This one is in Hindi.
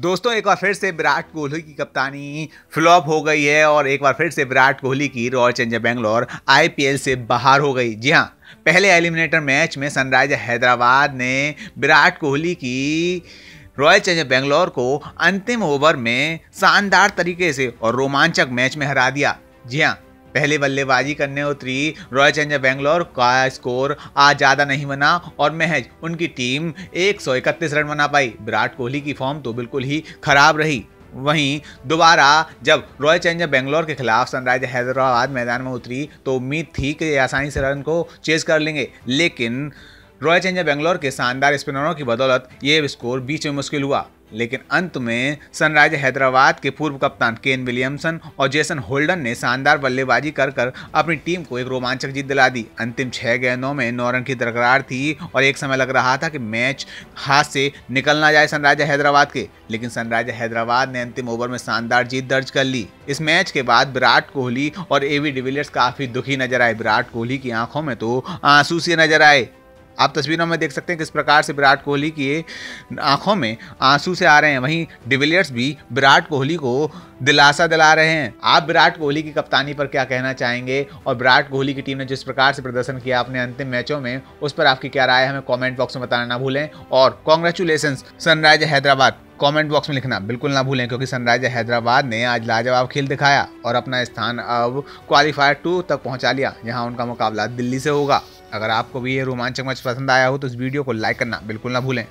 दोस्तों एक बार फिर से विराट कोहली की कप्तानी फ्लॉप हो गई है और एक बार फिर से विराट कोहली की रॉयल चैलेंजर बेंगलोर आईपीएल से बाहर हो गई जी हाँ पहले एलिमिनेटर मैच में सनराइजर हैदराबाद ने विराट कोहली की रॉयल चैलेंजर बेंगलोर को अंतिम ओवर में शानदार तरीके से और रोमांचक मैच में हरा दिया जी हाँ पहले बल्लेबाजी करने उतरी रॉयल चैलेंजर बेंगलोर का स्कोर आज ज़्यादा नहीं बना और महज उनकी टीम एक रन बना पाई विराट कोहली की फॉर्म तो बिल्कुल ही खराब रही वहीं दोबारा जब रॉयल चैलेंजर बेंगलोर के खिलाफ सनराइज हैदराबाद मैदान में उतरी तो उम्मीद थी कि आसानी से रन को चेज कर लेंगे लेकिन रॉयल चैलेंजर बेंगलोर के शानदार स्पिनरों की बदौलत ये स्कोर बीच में मुश्किल हुआ लेकिन अंत में सनराइज हैदराबाद के पूर्व कप्तान केन विलियमसन और जेसन होल्डन ने शानदार बल्लेबाजी कर कर अपनी टीम को एक रोमांचक जीत दिला दी अंतिम छह गेंदों में नौ रन की दरकरार थी और एक समय लग रहा था कि मैच हाथ से निकल ना जाए सनराइजर हैदराबाद के लेकिन सनराइजर हैदराबाद ने अंतिम ओवर में शानदार जीत दर्ज कर ली इस मैच के बाद विराट कोहली और एवी डिविलियर्स काफी दुखी नजर आए विराट कोहली की आंखों में तो आंसू से नजर आए आप तस्वीरों में देख सकते हैं किस प्रकार से विराट कोहली की आंखों में आंसू से आ रहे हैं वहीं डिविलियर्स भी विराट कोहली को दिलासा दिला रहे हैं आप विराट कोहली की कप्तानी पर क्या कहना चाहेंगे और विराट कोहली की टीम ने जिस प्रकार से प्रदर्शन किया अपने अंतिम मैचों में उस पर आपकी क्या राय है हमें कॉमेंट बॉक्स में बताना ना भूलें और congratulation Sunriser Hyderabad comment box में लिखना बिल्कुल ना भूलें क्योंकि सनराइजर हैदराबाद ने आज लाजवाब खेल दिखाया और अपना स्थान अब क्वालिफायर टू तक पहुंचा लिया यहां उनका मुकाबला दिल्ली से होगा अगर आपको भी ये रोमांचक मच पसंद आया हो तो इस वीडियो को लाइक करना बिल्कुल ना भूलें